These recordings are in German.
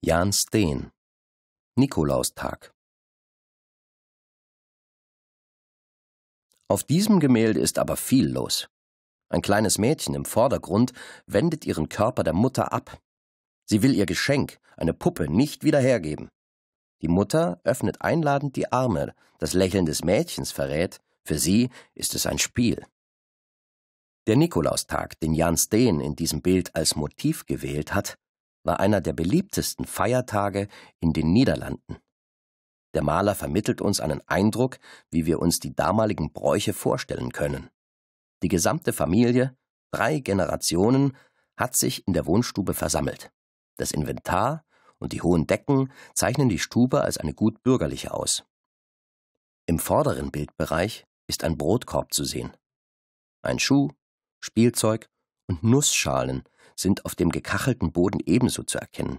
Jan Steen Nikolaustag Auf diesem Gemälde ist aber viel los. Ein kleines Mädchen im Vordergrund wendet ihren Körper der Mutter ab. Sie will ihr Geschenk, eine Puppe, nicht wieder hergeben. Die Mutter öffnet einladend die Arme, das Lächeln des Mädchens verrät, für sie ist es ein Spiel. Der Nikolaustag, den Jan Steen in diesem Bild als Motiv gewählt hat, war einer der beliebtesten Feiertage in den Niederlanden. Der Maler vermittelt uns einen Eindruck, wie wir uns die damaligen Bräuche vorstellen können. Die gesamte Familie, drei Generationen, hat sich in der Wohnstube versammelt. Das Inventar und die hohen Decken zeichnen die Stube als eine gut bürgerliche aus. Im vorderen Bildbereich ist ein Brotkorb zu sehen. Ein Schuh, Spielzeug und Nussschalen sind auf dem gekachelten Boden ebenso zu erkennen.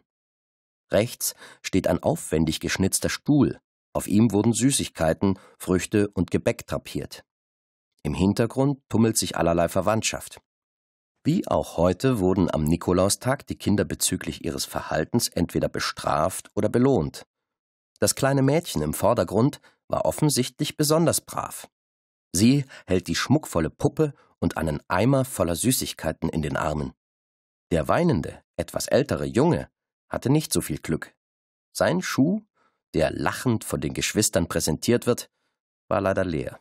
Rechts steht ein aufwendig geschnitzter Stuhl, auf ihm wurden Süßigkeiten, Früchte und Gebäck drapiert. Im Hintergrund tummelt sich allerlei Verwandtschaft. Wie auch heute wurden am Nikolaustag die Kinder bezüglich ihres Verhaltens entweder bestraft oder belohnt. Das kleine Mädchen im Vordergrund war offensichtlich besonders brav. Sie hält die schmuckvolle Puppe und einen Eimer voller Süßigkeiten in den Armen. Der weinende, etwas ältere Junge hatte nicht so viel Glück. Sein Schuh, der lachend von den Geschwistern präsentiert wird, war leider leer.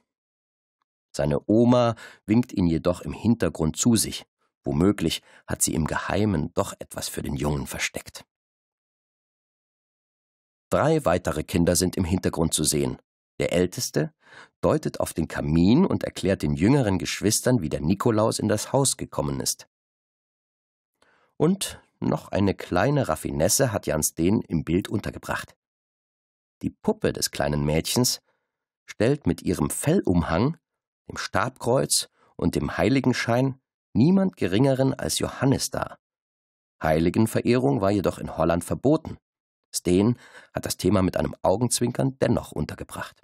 Seine Oma winkt ihn jedoch im Hintergrund zu sich. Womöglich hat sie im Geheimen doch etwas für den Jungen versteckt. Drei weitere Kinder sind im Hintergrund zu sehen. Der Älteste deutet auf den Kamin und erklärt den jüngeren Geschwistern, wie der Nikolaus in das Haus gekommen ist. Und noch eine kleine Raffinesse hat Jan Steen im Bild untergebracht. Die Puppe des kleinen Mädchens stellt mit ihrem Fellumhang, dem Stabkreuz und dem Heiligenschein niemand Geringeren als Johannes dar. Heiligenverehrung war jedoch in Holland verboten. Steen hat das Thema mit einem Augenzwinkern dennoch untergebracht.